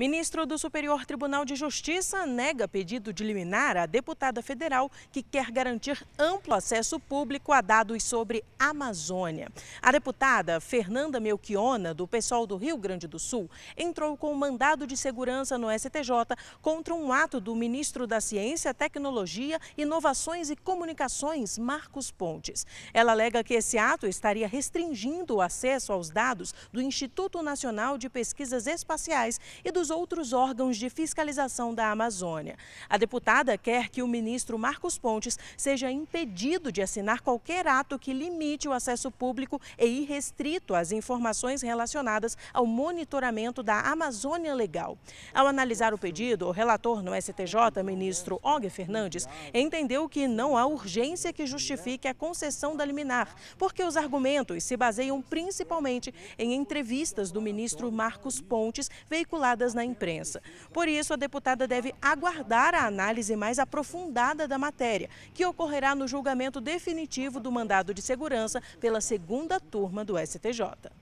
Ministro do Superior Tribunal de Justiça nega pedido de liminar à deputada federal que quer garantir amplo acesso público a dados sobre Amazônia. A deputada Fernanda Melchiona, do PSOL do Rio Grande do Sul, entrou com mandado de segurança no STJ contra um ato do ministro da Ciência, Tecnologia, Inovações e Comunicações, Marcos Pontes. Ela alega que esse ato estaria restringindo o acesso aos dados do Instituto Nacional de Pesquisas Espaciais e dos outros órgãos de fiscalização da Amazônia. A deputada quer que o ministro Marcos Pontes seja impedido de assinar qualquer ato que limite o acesso público e irrestrito às informações relacionadas ao monitoramento da Amazônia Legal. Ao analisar o pedido, o relator no STJ, ministro Og Fernandes, entendeu que não há urgência que justifique a concessão da liminar, porque os argumentos se baseiam principalmente em entrevistas do ministro Marcos Pontes veiculadas na na imprensa. Por isso, a deputada deve aguardar a análise mais aprofundada da matéria, que ocorrerá no julgamento definitivo do mandado de segurança pela segunda turma do STJ.